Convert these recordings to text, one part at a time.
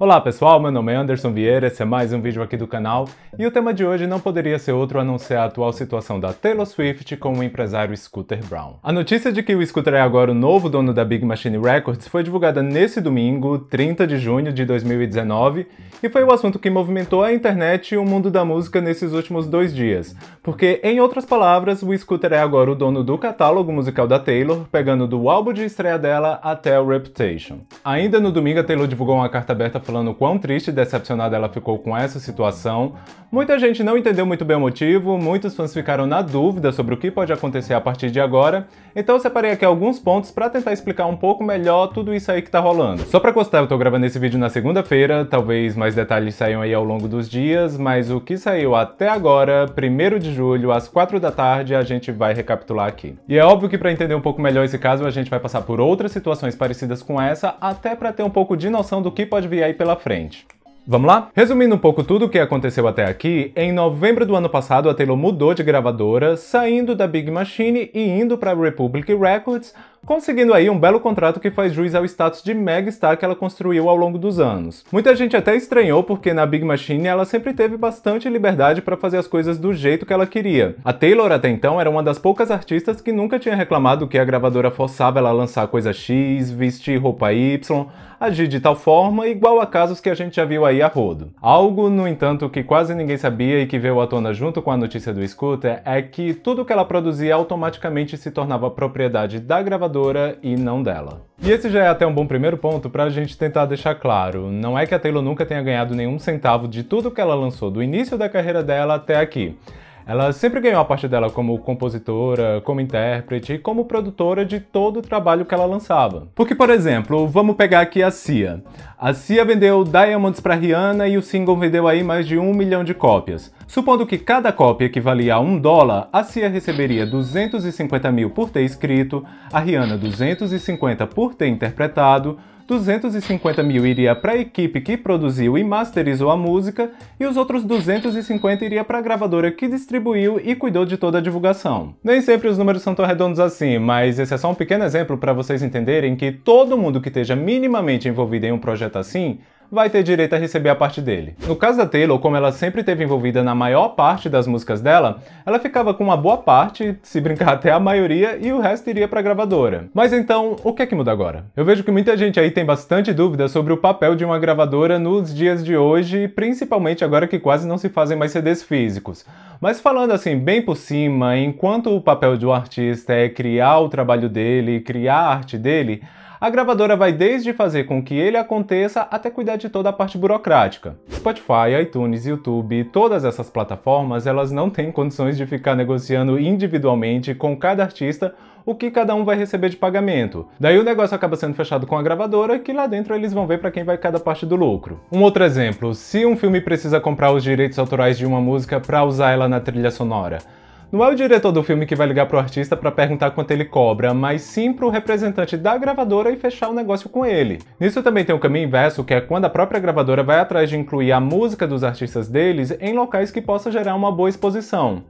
Olá pessoal, meu nome é Anderson Vieira, esse é mais um vídeo aqui do canal e o tema de hoje não poderia ser outro a não ser a atual situação da Taylor Swift com o empresário Scooter Brown. A notícia de que o Scooter é agora o novo dono da Big Machine Records foi divulgada nesse domingo, 30 de junho de 2019, e foi o assunto que movimentou a internet e o mundo da música nesses últimos dois dias, porque, em outras palavras, o Scooter é agora o dono do catálogo musical da Taylor, pegando do álbum de estreia dela até o Reputation. Ainda no domingo, a Taylor divulgou uma carta aberta falando o quão triste e decepcionada ela ficou com essa situação. Muita gente não entendeu muito bem o motivo, muitos fãs ficaram na dúvida sobre o que pode acontecer a partir de agora, então eu separei aqui alguns pontos para tentar explicar um pouco melhor tudo isso aí que tá rolando. Só pra constar, eu tô gravando esse vídeo na segunda-feira, talvez mais detalhes saiam aí ao longo dos dias, mas o que saiu até agora, 1 de julho, às 4 da tarde, a gente vai recapitular aqui. E é óbvio que para entender um pouco melhor esse caso, a gente vai passar por outras situações parecidas com essa, até para ter um pouco de noção do que pode vir aí pela frente. Vamos lá? Resumindo um pouco tudo o que aconteceu até aqui, em novembro do ano passado a Taylor mudou de gravadora, saindo da Big Machine e indo para Republic Records, conseguindo aí um belo contrato que faz juiz ao status de megastar que ela construiu ao longo dos anos. Muita gente até estranhou porque na Big Machine ela sempre teve bastante liberdade para fazer as coisas do jeito que ela queria. A Taylor até então era uma das poucas artistas que nunca tinha reclamado que a gravadora forçava ela a lançar coisa X, vestir roupa Y, agir de tal forma, igual a casos que a gente já viu aí a rodo. Algo, no entanto, que quase ninguém sabia e que veio à tona junto com a notícia do Scooter é que tudo que ela produzia automaticamente se tornava propriedade da gravadora criadora e não dela. E esse já é até um bom primeiro ponto para a gente tentar deixar claro. Não é que a Taylor nunca tenha ganhado nenhum centavo de tudo que ela lançou do início da carreira dela até aqui. Ela sempre ganhou a parte dela como compositora, como intérprete e como produtora de todo o trabalho que ela lançava. Porque, por exemplo, vamos pegar aqui a Cia. A Cia vendeu Diamonds para Rihanna e o single vendeu aí mais de um milhão de cópias. Supondo que cada cópia equivalia a um dólar, a Cia receberia 250 mil por ter escrito, a Rihanna 250 por ter interpretado, 250 mil iria para a equipe que produziu e masterizou a música e os outros 250 iria para a gravadora que distribuiu e cuidou de toda a divulgação. Nem sempre os números são tão redondos assim, mas esse é só um pequeno exemplo para vocês entenderem que todo mundo que esteja minimamente envolvido em um projeto assim vai ter direito a receber a parte dele. No caso da Taylor, como ela sempre esteve envolvida na maior parte das músicas dela, ela ficava com uma boa parte, se brincar até a maioria, e o resto iria pra gravadora. Mas então, o que é que muda agora? Eu vejo que muita gente aí tem bastante dúvida sobre o papel de uma gravadora nos dias de hoje, principalmente agora que quase não se fazem mais CDs físicos. Mas falando assim, bem por cima, enquanto o papel de um artista é criar o trabalho dele, criar a arte dele, a gravadora vai desde fazer com que ele aconteça até cuidar de toda a parte burocrática. Spotify, iTunes, YouTube, todas essas plataformas, elas não têm condições de ficar negociando individualmente com cada artista o que cada um vai receber de pagamento. Daí o negócio acaba sendo fechado com a gravadora, que lá dentro eles vão ver para quem vai cada parte do lucro. Um outro exemplo, se um filme precisa comprar os direitos autorais de uma música para usar ela na trilha sonora, não é o diretor do filme que vai ligar pro artista para perguntar quanto ele cobra, mas sim pro representante da gravadora e fechar o um negócio com ele. Nisso também tem o caminho inverso, que é quando a própria gravadora vai atrás de incluir a música dos artistas deles em locais que possa gerar uma boa exposição.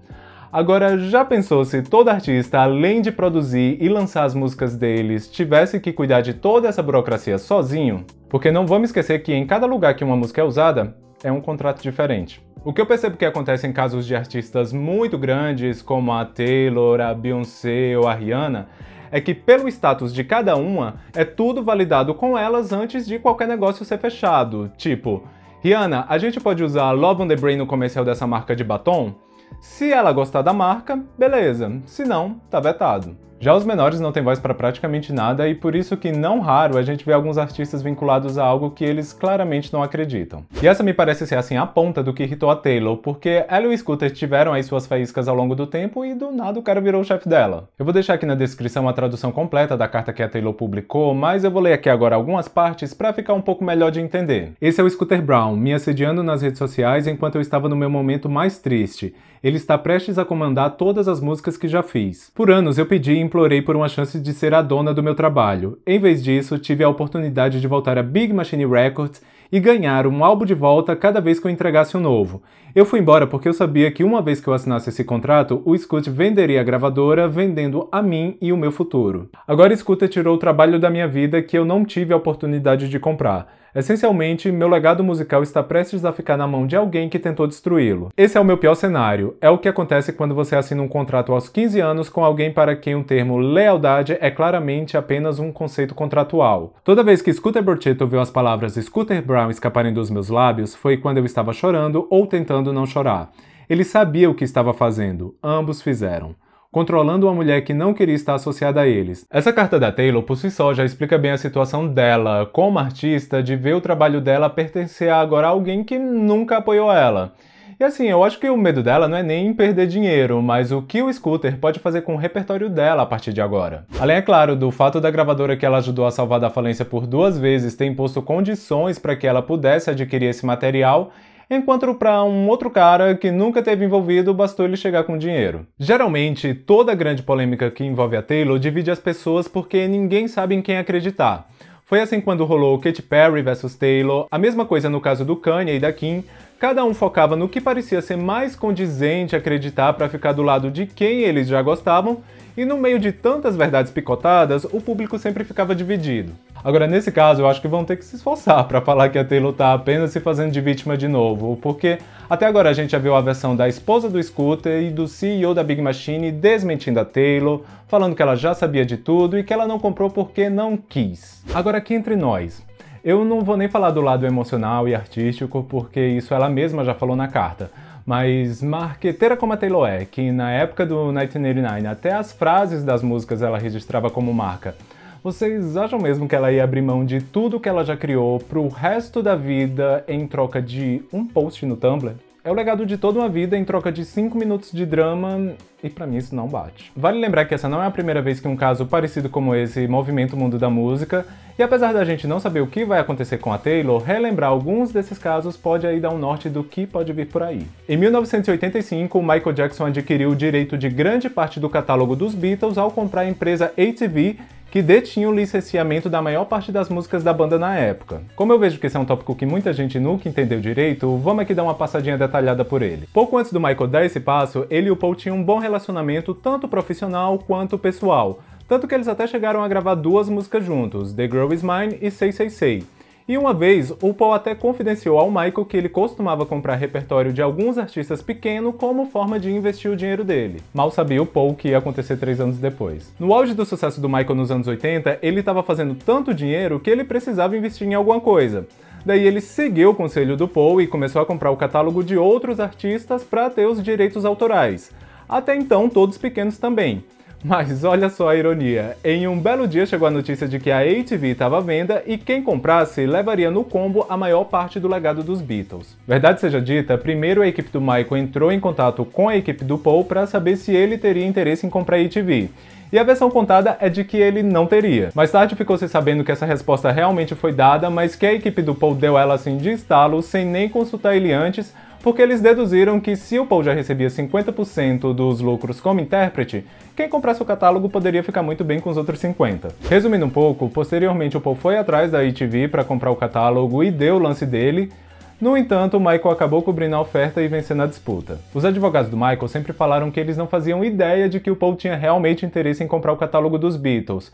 Agora, já pensou se todo artista, além de produzir e lançar as músicas deles, tivesse que cuidar de toda essa burocracia sozinho? Porque não vamos esquecer que em cada lugar que uma música é usada, é um contrato diferente. O que eu percebo que acontece em casos de artistas muito grandes, como a Taylor, a Beyoncé ou a Rihanna, é que, pelo status de cada uma, é tudo validado com elas antes de qualquer negócio ser fechado. Tipo, Rihanna, a gente pode usar Love on the Brain no comercial dessa marca de batom? Se ela gostar da marca, beleza, se não, tá vetado. Já os menores não têm voz para praticamente nada e por isso que não raro a gente vê alguns artistas vinculados a algo que eles claramente não acreditam. E essa me parece ser assim a ponta do que irritou a Taylor, porque ela e o Scooter tiveram aí suas faíscas ao longo do tempo e do nada o cara virou o chefe dela. Eu vou deixar aqui na descrição a tradução completa da carta que a Taylor publicou, mas eu vou ler aqui agora algumas partes para ficar um pouco melhor de entender. Esse é o Scooter Brown, me assediando nas redes sociais enquanto eu estava no meu momento mais triste. Ele está prestes a comandar todas as músicas que já fiz. Por anos eu pedi implorei por uma chance de ser a dona do meu trabalho. Em vez disso, tive a oportunidade de voltar a Big Machine Records e ganhar um álbum de volta cada vez que eu entregasse um novo. Eu fui embora porque eu sabia que uma vez que eu assinasse esse contrato, o Scoot venderia a gravadora, vendendo a mim e o meu futuro. Agora Scoot tirou o trabalho da minha vida que eu não tive a oportunidade de comprar. Essencialmente, meu legado musical está prestes a ficar na mão de alguém que tentou destruí-lo. Esse é o meu pior cenário. É o que acontece quando você assina um contrato aos 15 anos com alguém para quem o termo lealdade é claramente apenas um conceito contratual. Toda vez que Scooter Borchetto ouviu as palavras Scooter Brown escaparem dos meus lábios foi quando eu estava chorando ou tentando não chorar. Ele sabia o que estava fazendo. Ambos fizeram controlando uma mulher que não queria estar associada a eles. Essa carta da Taylor, por si só, já explica bem a situação dela, como artista, de ver o trabalho dela pertencer agora a alguém que nunca apoiou ela. E assim, eu acho que o medo dela não é nem perder dinheiro, mas o que o Scooter pode fazer com o repertório dela a partir de agora. Além, é claro, do fato da gravadora que ela ajudou a salvar da falência por duas vezes ter imposto condições para que ela pudesse adquirir esse material enquanto para um outro cara que nunca teve envolvido bastou ele chegar com dinheiro. Geralmente, toda grande polêmica que envolve a Taylor divide as pessoas porque ninguém sabe em quem acreditar. Foi assim quando rolou Katy Perry vs Taylor, a mesma coisa no caso do Kanye e da Kim, cada um focava no que parecia ser mais condizente acreditar para ficar do lado de quem eles já gostavam e no meio de tantas verdades picotadas, o público sempre ficava dividido. Agora, nesse caso, eu acho que vão ter que se esforçar para falar que a Taylor tá apenas se fazendo de vítima de novo, porque até agora a gente já viu a versão da esposa do Scooter e do CEO da Big Machine desmentindo a Taylor, falando que ela já sabia de tudo e que ela não comprou porque não quis. Agora, aqui entre nós, eu não vou nem falar do lado emocional e artístico, porque isso ela mesma já falou na carta mas marqueteira como a Taylor é, que na época do 1989 até as frases das músicas ela registrava como marca, vocês acham mesmo que ela ia abrir mão de tudo que ela já criou pro resto da vida em troca de um post no Tumblr? É o legado de toda uma vida em troca de 5 minutos de drama, e para mim isso não bate. Vale lembrar que essa não é a primeira vez que um caso parecido como esse movimenta o mundo da música, e apesar da gente não saber o que vai acontecer com a Taylor, relembrar alguns desses casos pode aí dar um norte do que pode vir por aí. Em 1985, Michael Jackson adquiriu o direito de grande parte do catálogo dos Beatles ao comprar a empresa ATV que detinha o licenciamento da maior parte das músicas da banda na época. Como eu vejo que esse é um tópico que muita gente nunca entendeu direito, vamos aqui dar uma passadinha detalhada por ele. Pouco antes do Michael dar esse passo, ele e o Paul tinham um bom relacionamento tanto profissional quanto pessoal, tanto que eles até chegaram a gravar duas músicas juntos, The Girl Is Mine e Sei Sei Sei. E uma vez, o Paul até confidenciou ao Michael que ele costumava comprar repertório de alguns artistas pequeno como forma de investir o dinheiro dele. Mal sabia o Paul que ia acontecer três anos depois. No auge do sucesso do Michael nos anos 80, ele estava fazendo tanto dinheiro que ele precisava investir em alguma coisa. Daí ele seguiu o conselho do Paul e começou a comprar o catálogo de outros artistas para ter os direitos autorais. Até então, todos pequenos também. Mas olha só a ironia. Em um belo dia chegou a notícia de que a ATV estava à venda e quem comprasse levaria no combo a maior parte do legado dos Beatles. Verdade seja dita, primeiro a equipe do Michael entrou em contato com a equipe do Paul para saber se ele teria interesse em comprar a ATV e a versão contada é de que ele não teria. Mais tarde ficou-se sabendo que essa resposta realmente foi dada, mas que a equipe do Paul deu ela assim de estalo, sem nem consultar ele antes, porque eles deduziram que se o Paul já recebia 50% dos lucros como intérprete, quem comprasse o catálogo poderia ficar muito bem com os outros 50. Resumindo um pouco, posteriormente o Paul foi atrás da ITV para comprar o catálogo e deu o lance dele, no entanto, Michael acabou cobrindo a oferta e vencendo a disputa. Os advogados do Michael sempre falaram que eles não faziam ideia de que o Paul tinha realmente interesse em comprar o catálogo dos Beatles,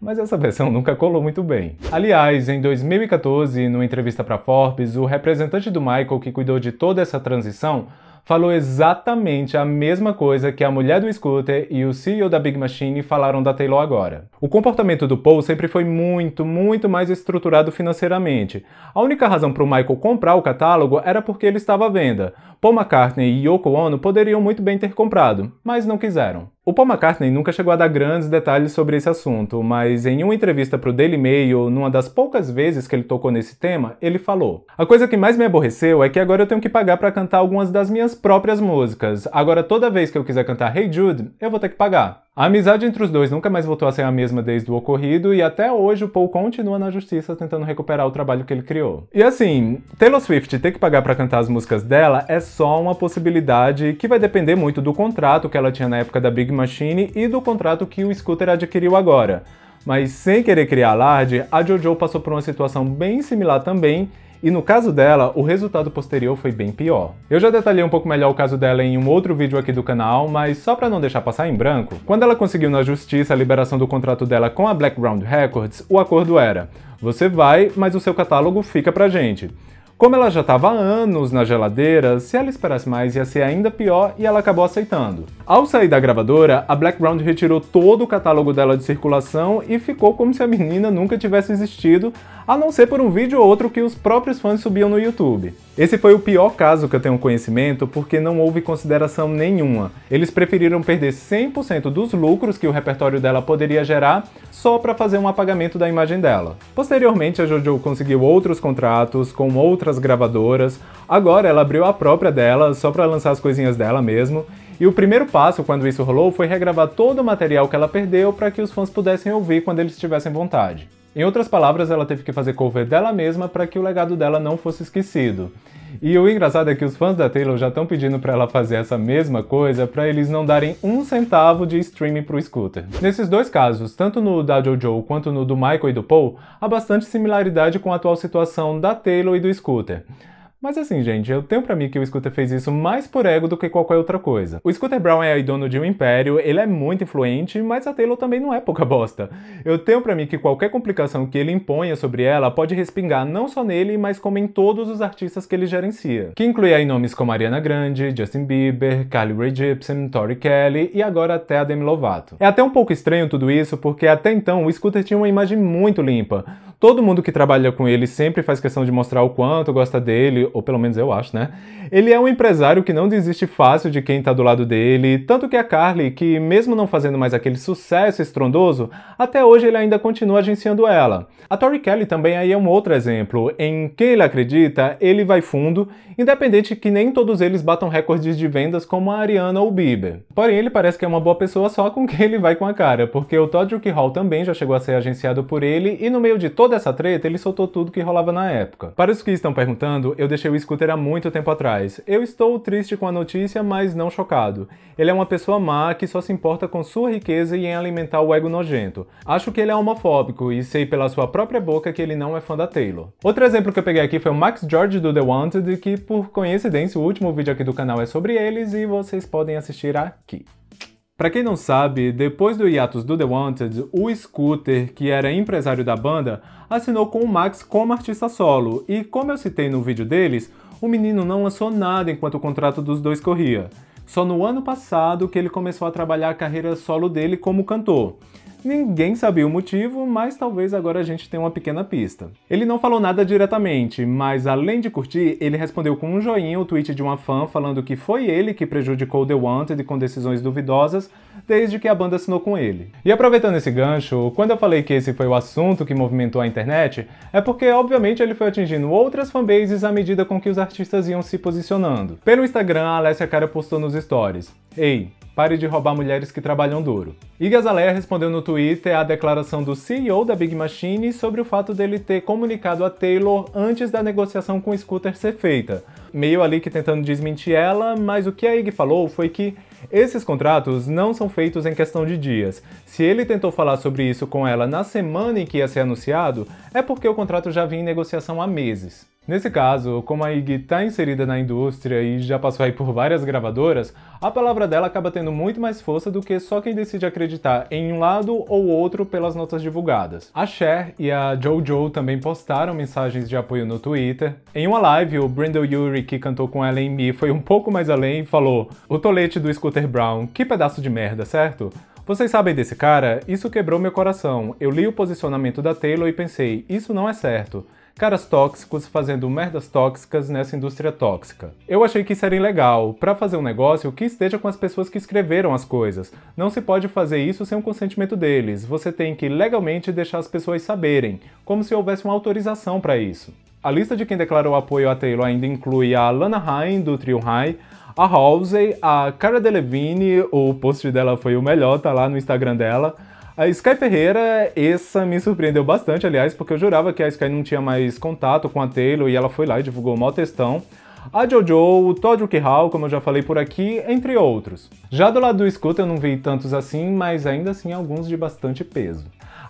mas essa versão nunca colou muito bem. Aliás, em 2014, numa entrevista para Forbes, o representante do Michael que cuidou de toda essa transição falou exatamente a mesma coisa que a mulher do Scooter e o CEO da Big Machine falaram da Taylor agora. O comportamento do Paul sempre foi muito, muito mais estruturado financeiramente. A única razão para o Michael comprar o catálogo era porque ele estava à venda. Paul McCartney e Yoko Ono poderiam muito bem ter comprado, mas não quiseram. O Paul McCartney nunca chegou a dar grandes detalhes sobre esse assunto, mas em uma entrevista para o Daily Mail, numa das poucas vezes que ele tocou nesse tema, ele falou: "A coisa que mais me aborreceu é que agora eu tenho que pagar para cantar algumas das minhas próprias músicas. Agora toda vez que eu quiser cantar Hey Jude, eu vou ter que pagar. A amizade entre os dois nunca mais voltou a ser a mesma desde o ocorrido e até hoje o Paul continua na justiça tentando recuperar o trabalho que ele criou. E assim, Taylor Swift ter que pagar para cantar as músicas dela é só uma possibilidade que vai depender muito do contrato que ela tinha na época da Big Machine e do contrato que o Scooter adquiriu agora. Mas sem querer criar alarde, a JoJo passou por uma situação bem similar também e no caso dela, o resultado posterior foi bem pior. Eu já detalhei um pouco melhor o caso dela em um outro vídeo aqui do canal, mas só para não deixar passar em branco, quando ela conseguiu na justiça a liberação do contrato dela com a Blackground Records, o acordo era: você vai, mas o seu catálogo fica pra gente. Como ela já estava há anos na geladeira, se ela esperasse mais ia ser ainda pior e ela acabou aceitando. Ao sair da gravadora, a Blackground retirou todo o catálogo dela de circulação e ficou como se a menina nunca tivesse existido, a não ser por um vídeo ou outro que os próprios fãs subiam no YouTube. Esse foi o pior caso que eu tenho conhecimento porque não houve consideração nenhuma. Eles preferiram perder 100% dos lucros que o repertório dela poderia gerar só para fazer um apagamento da imagem dela. Posteriormente, a JoJo conseguiu outros contratos com outras gravadoras, agora ela abriu a própria dela só para lançar as coisinhas dela mesmo e o primeiro passo, quando isso rolou, foi regravar todo o material que ela perdeu para que os fãs pudessem ouvir quando eles tivessem vontade. Em outras palavras, ela teve que fazer cover dela mesma para que o legado dela não fosse esquecido. E o engraçado é que os fãs da Taylor já estão pedindo para ela fazer essa mesma coisa para eles não darem um centavo de streaming pro Scooter. Nesses dois casos, tanto no da JoJo quanto no do Michael e do Paul, há bastante similaridade com a atual situação da Taylor e do Scooter. Mas assim, gente, eu tenho para mim que o Scooter fez isso mais por ego do que qualquer outra coisa. O Scooter Brown é dono de um império, ele é muito influente, mas a Taylor também não é pouca bosta. Eu tenho para mim que qualquer complicação que ele imponha sobre ela pode respingar não só nele, mas como em todos os artistas que ele gerencia. Que inclui aí nomes como Ariana Grande, Justin Bieber, Carly Rae Jepsen, Tori Kelly e agora até a Demi Lovato. É até um pouco estranho tudo isso, porque até então o Scooter tinha uma imagem muito limpa. Todo mundo que trabalha com ele sempre faz questão de mostrar o quanto gosta dele, ou pelo menos eu acho, né? Ele é um empresário que não desiste fácil de quem tá do lado dele, tanto que a Carly, que mesmo não fazendo mais aquele sucesso estrondoso, até hoje ele ainda continua agenciando ela. A Tori Kelly também aí é um outro exemplo. Em quem ele acredita, ele vai fundo, independente que nem todos eles batam recordes de vendas como a Ariana ou o Bieber. Porém, ele parece que é uma boa pessoa só com quem ele vai com a cara, porque o Todd Hall também já chegou a ser agenciado por ele e no meio de todo toda essa treta, ele soltou tudo que rolava na época. Para os que estão perguntando, eu deixei o Scooter há muito tempo atrás. Eu estou triste com a notícia, mas não chocado. Ele é uma pessoa má que só se importa com sua riqueza e em alimentar o ego nojento. Acho que ele é homofóbico e sei pela sua própria boca que ele não é fã da Taylor. Outro exemplo que eu peguei aqui foi o Max George do The Wanted, que por coincidência o último vídeo aqui do canal é sobre eles e vocês podem assistir aqui. Para quem não sabe, depois do hiatus do The Wanted, o Scooter, que era empresário da banda, assinou com o Max como artista solo, e como eu citei no vídeo deles, o menino não lançou nada enquanto o contrato dos dois corria. Só no ano passado que ele começou a trabalhar a carreira solo dele como cantor. Ninguém sabia o motivo, mas talvez agora a gente tenha uma pequena pista. Ele não falou nada diretamente, mas além de curtir, ele respondeu com um joinha o tweet de uma fã falando que foi ele que prejudicou The Wanted com decisões duvidosas desde que a banda assinou com ele. E aproveitando esse gancho, quando eu falei que esse foi o assunto que movimentou a internet, é porque obviamente ele foi atingindo outras fanbases à medida com que os artistas iam se posicionando. Pelo Instagram, a Alessia Cara postou nos stories: Ei, Pare de roubar mulheres que trabalham duro. E Gazalea respondeu no Twitter à declaração do CEO da Big Machine sobre o fato dele ter comunicado a Taylor antes da negociação com o Scooter ser feita. Meio ali que tentando desmentir ela, mas o que a Ig falou foi que esses contratos não são feitos em questão de dias. Se ele tentou falar sobre isso com ela na semana em que ia ser anunciado, é porque o contrato já vinha em negociação há meses. Nesse caso, como a Iggy está inserida na indústria e já passou aí por várias gravadoras, a palavra dela acaba tendo muito mais força do que só quem decide acreditar em um lado ou outro pelas notas divulgadas. A Cher e a JoJo também postaram mensagens de apoio no Twitter. Em uma live, o Brendel Urie, que cantou com ela em Me, foi um pouco mais além e falou O tolete do Scooter Brown, que pedaço de merda, certo? Vocês sabem desse cara? Isso quebrou meu coração. Eu li o posicionamento da Taylor e pensei, isso não é certo caras tóxicos fazendo merdas tóxicas nessa indústria tóxica. Eu achei que isso era legal, para fazer um negócio que esteja com as pessoas que escreveram as coisas. Não se pode fazer isso sem o consentimento deles, você tem que legalmente deixar as pessoas saberem, como se houvesse uma autorização para isso. A lista de quem declarou apoio a Taylor ainda inclui a Lana Haim, do Trio High, a Halsey, a Cara Delevingne, o post dela foi o melhor, tá lá no Instagram dela, a Sky Ferreira, essa me surpreendeu bastante, aliás, porque eu jurava que a Sky não tinha mais contato com a Taylor e ela foi lá e divulgou o textão. A Jojo, o Todrick Hall, como eu já falei por aqui, entre outros. Já do lado do Scooter eu não vi tantos assim, mas ainda assim alguns de bastante peso.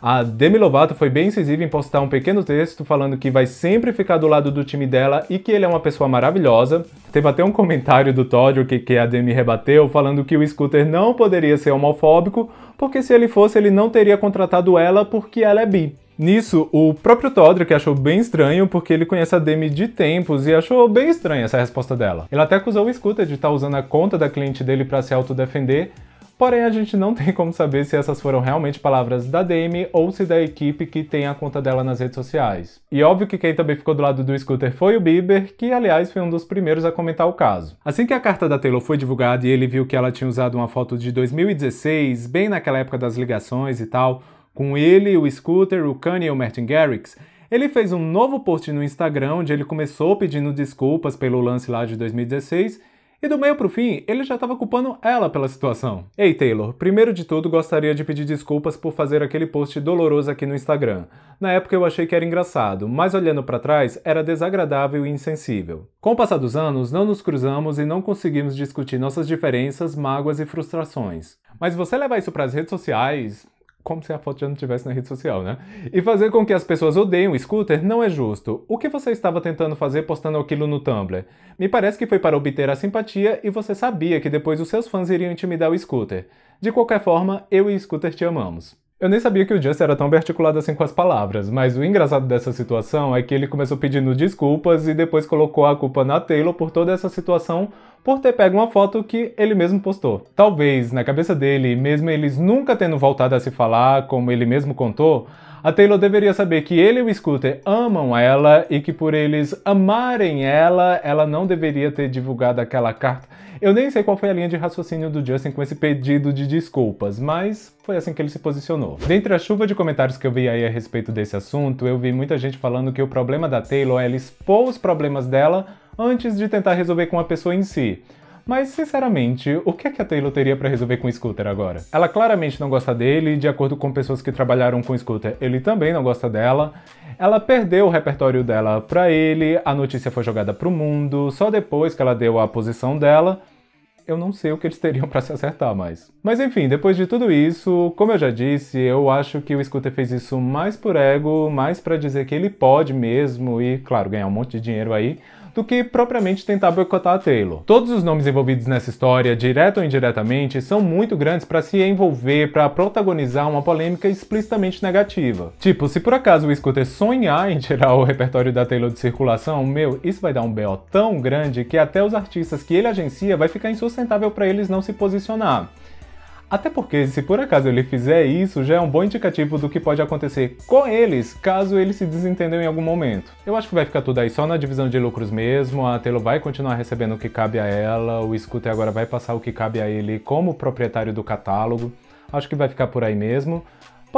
A Demi Lovato foi bem incisiva em postar um pequeno texto falando que vai sempre ficar do lado do time dela e que ele é uma pessoa maravilhosa. Teve até um comentário do Todd que, que a Demi rebateu falando que o Scooter não poderia ser homofóbico, porque se ele fosse ele não teria contratado ela porque ela é bi. Nisso, o próprio que achou bem estranho porque ele conhece a Demi de tempos e achou bem estranha essa resposta dela. Ele até acusou o Scooter de estar tá usando a conta da cliente dele para se autodefender, Porém, a gente não tem como saber se essas foram realmente palavras da Dame ou se da equipe que tem a conta dela nas redes sociais. E óbvio que quem também ficou do lado do Scooter foi o Bieber, que aliás foi um dos primeiros a comentar o caso. Assim que a carta da Taylor foi divulgada e ele viu que ela tinha usado uma foto de 2016, bem naquela época das ligações e tal, com ele, o Scooter, o Kanye e o Martin Garrix, ele fez um novo post no Instagram onde ele começou pedindo desculpas pelo lance lá de 2016 e do meio pro fim, ele já estava culpando ela pela situação. Ei Taylor, primeiro de tudo gostaria de pedir desculpas por fazer aquele post doloroso aqui no Instagram. Na época eu achei que era engraçado, mas olhando para trás era desagradável e insensível. Com o passar dos anos, não nos cruzamos e não conseguimos discutir nossas diferenças, mágoas e frustrações. Mas você levar isso para as redes sociais, como se a foto já não tivesse na rede social, né? E fazer com que as pessoas odeiem o scooter não é justo. O que você estava tentando fazer postando aquilo no Tumblr? Me parece que foi para obter a simpatia e você sabia que depois os seus fãs iriam intimidar o scooter. De qualquer forma, eu e o scooter te amamos. Eu nem sabia que o Justin era tão bem articulado assim com as palavras, mas o engraçado dessa situação é que ele começou pedindo desculpas e depois colocou a culpa na Taylor por toda essa situação por ter pego uma foto que ele mesmo postou. Talvez, na cabeça dele, mesmo eles nunca tendo voltado a se falar, como ele mesmo contou, a Taylor deveria saber que ele e o Scooter amam ela e que por eles amarem ela, ela não deveria ter divulgado aquela carta. Eu nem sei qual foi a linha de raciocínio do Justin com esse pedido de desculpas, mas foi assim que ele se posicionou. Dentre a chuva de comentários que eu vi aí a respeito desse assunto, eu vi muita gente falando que o problema da Taylor é ela expor os problemas dela antes de tentar resolver com a pessoa em si. Mas, sinceramente, o que é que a Taylor teria para resolver com o Scooter agora? Ela claramente não gosta dele, de acordo com pessoas que trabalharam com o Scooter, ele também não gosta dela. Ela perdeu o repertório dela para ele, a notícia foi jogada pro mundo, só depois que ela deu a posição dela, eu não sei o que eles teriam para se acertar mais. Mas enfim, depois de tudo isso, como eu já disse, eu acho que o Scooter fez isso mais por ego, mais para dizer que ele pode mesmo e, claro, ganhar um monte de dinheiro aí, do que propriamente tentar boicotar a Taylor. Todos os nomes envolvidos nessa história, direto ou indiretamente, são muito grandes para se envolver, para protagonizar uma polêmica explicitamente negativa. Tipo, se por acaso o Scooter sonhar em tirar o repertório da Taylor de circulação, meu, isso vai dar um BO tão grande que até os artistas que ele agencia vai ficar insustentável para eles não se posicionar. Até porque, se por acaso ele fizer isso, já é um bom indicativo do que pode acontecer com eles caso eles se desentendam em algum momento. Eu acho que vai ficar tudo aí só na divisão de lucros mesmo, a Telo vai continuar recebendo o que cabe a ela, o Scooter agora vai passar o que cabe a ele como proprietário do catálogo. Acho que vai ficar por aí mesmo.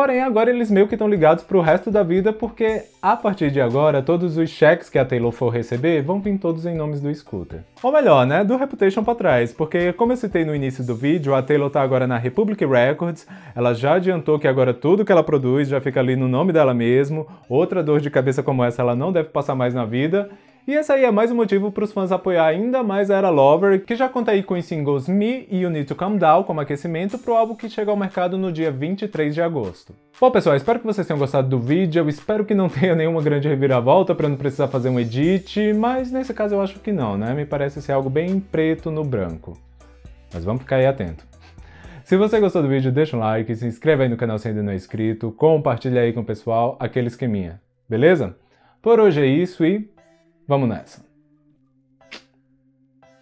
Porém, agora eles meio que estão ligados pro resto da vida, porque a partir de agora, todos os cheques que a Taylor for receber vão vir todos em nomes do Scooter. Ou melhor, né, do Reputation pra trás, porque como eu citei no início do vídeo, a Taylor tá agora na Republic Records, ela já adiantou que agora tudo que ela produz já fica ali no nome dela mesmo, outra dor de cabeça como essa ela não deve passar mais na vida, e esse aí é mais um motivo para os fãs apoiar ainda mais a Era Lover, que já conta aí com os singles Me e You Need to Calm Down como aquecimento para o álbum que chega ao mercado no dia 23 de agosto. Bom pessoal, espero que vocês tenham gostado do vídeo, eu espero que não tenha nenhuma grande reviravolta para não precisar fazer um edit, mas nesse caso eu acho que não, né? Me parece ser algo bem preto no branco. Mas vamos ficar aí atento. Se você gostou do vídeo, deixa um like, se inscreve aí no canal se ainda não é inscrito, compartilha aí com o pessoal aquele esqueminha, beleza? Por hoje é isso e Vamos nessa.